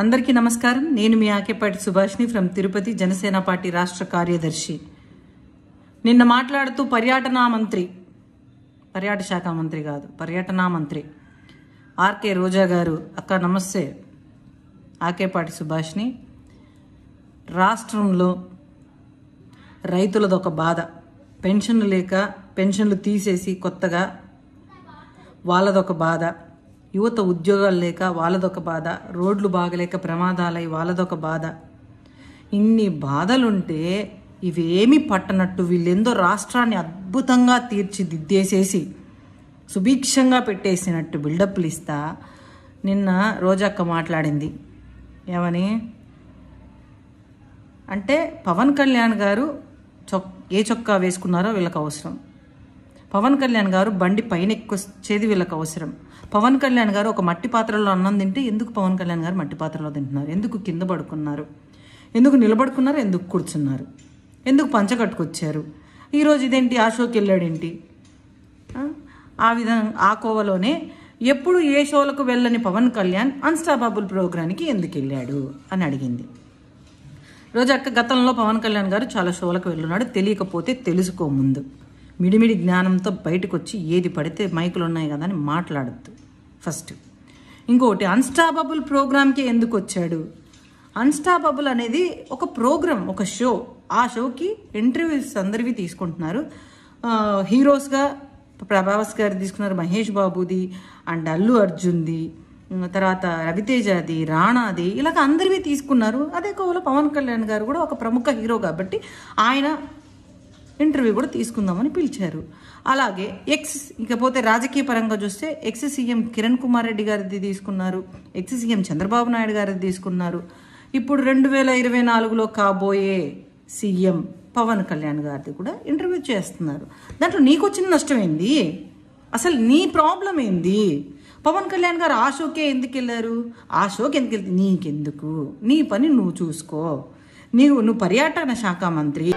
అందరికీ నమస్కారం నేను మీ ఆకేపాటి సుభాష్ని ఫ్రమ్ తిరుపతి జనసేన పార్టీ రాష్ట్ర కార్యదర్శి నిన్న మాట్లాడుతూ పర్యాటన మంత్రి పర్యాటక శాఖ మంత్రి కాదు పర్యటన మంత్రి ఆర్కే రోజా గారు అక్క నమస్తే ఆకేపాటి సుభాష్ని రాష్ట్రంలో రైతులదొక బాధ పెన్షన్లు లేక పెన్షన్లు తీసేసి కొత్తగా వాళ్ళదొక బాధ యువత ఉద్యోగాలు లేక వాళ్ళదొక బాధ రోడ్లు బాగలేక ప్రమాదాలై వాళ్ళదొక బాధ ఇన్ని బాధలుంటే ఇవేమి పట్టనట్టు వీళ్ళెందో రాష్ట్రాన్ని అద్భుతంగా తీర్చిదిద్దేసేసి సుభిక్షంగా పెట్టేసినట్టు బిల్డప్లు ఇస్తా నిన్న రోజక్క మాట్లాడింది ఏమని అంటే పవన్ కళ్యాణ్ గారు చొక్ ఏ చొక్కా వేసుకున్నారో వీళ్ళకి అవసరం పవన్ కళ్యాణ్ గారు బండి పైన చేది వీళ్ళకి అవసరం పవన్ కళ్యాణ్ గారు ఒక మట్టి పాత్రలో అన్నం తింటే ఎందుకు పవన్ కళ్యాణ్ గారు మట్టి పాత్రలో తింటున్నారు ఎందుకు కింద పడుకున్నారు ఎందుకు నిలబడుకున్నారు ఎందుకు కూర్చున్నారు ఎందుకు పంచగట్టుకొచ్చారు ఈరోజు ఇదేంటి ఆ షోకి వెళ్ళాడేంటి ఆ విధంగా ఆ కోవలోనే ఎప్పుడు ఏ షోలకు వెళ్ళని పవన్ కళ్యాణ్ అన్స్టాబాబుల్ ప్రోగ్రామ్కి ఎందుకు వెళ్ళాడు అని అడిగింది రోజు అక్క గతంలో పవన్ కళ్యాణ్ గారు చాలా షోలకు వెళ్ళున్నాడు తెలియకపోతే తెలుసుకోముందు మిడిమిడి జ్ఞానంతో బయటకు వచ్చి ఏది పడితే మైకులు ఉన్నాయి కదా అని మాట్లాడద్దు ఫస్ట్ ఇంకొకటి అన్స్టాపబుల్ ప్రోగ్రామ్కి ఎందుకు వచ్చాడు అన్స్టాపబుల్ అనేది ఒక ప్రోగ్రామ్ ఒక షో ఆ షోకి ఇంటర్వ్యూస్ అందరివి తీసుకుంటున్నారు హీరోస్గా ప్రభాస్ గారు తీసుకున్నారు మహేష్ బాబుది అండ్ అల్లు అర్జున్ది తర్వాత రవితేజది రాణాది ఇలాగ అందరివి తీసుకున్నారు అదే కోవలో పవన్ కళ్యాణ్ గారు కూడా ఒక ప్రముఖ హీరో కాబట్టి ఆయన ఇంటర్వ్యూ కూడా తీసుకుందామని పిలిచారు అలాగే ఎక్స్ ఇకపోతే రాజకీయ పరంగా చూస్తే ఎక్స్ సీఎం కిరణ్ కుమార్ రెడ్డి గారిది తీసుకున్నారు ఎక్స్ సీఎం చంద్రబాబు నాయుడు గారిది తీసుకున్నారు ఇప్పుడు రెండు వేల ఇరవై నాలుగులో కాబోయే సీఎం పవన్ కళ్యాణ్ గారిది కూడా ఇంటర్వ్యూ చేస్తున్నారు దాంట్లో నీకు వచ్చిన నష్టం ఏంది అసలు నీ ప్రాబ్లం ఏంది పవన్ కళ్యాణ్ గారు ఆ షోకే ఎందుకు వెళ్ళారు ఆ షోకి ఎందుకు వెళ్తే నీకెందుకు నీ పని నువ్వు చూసుకో నీవు నువ్వు పర్యాటన శాఖ మంత్రి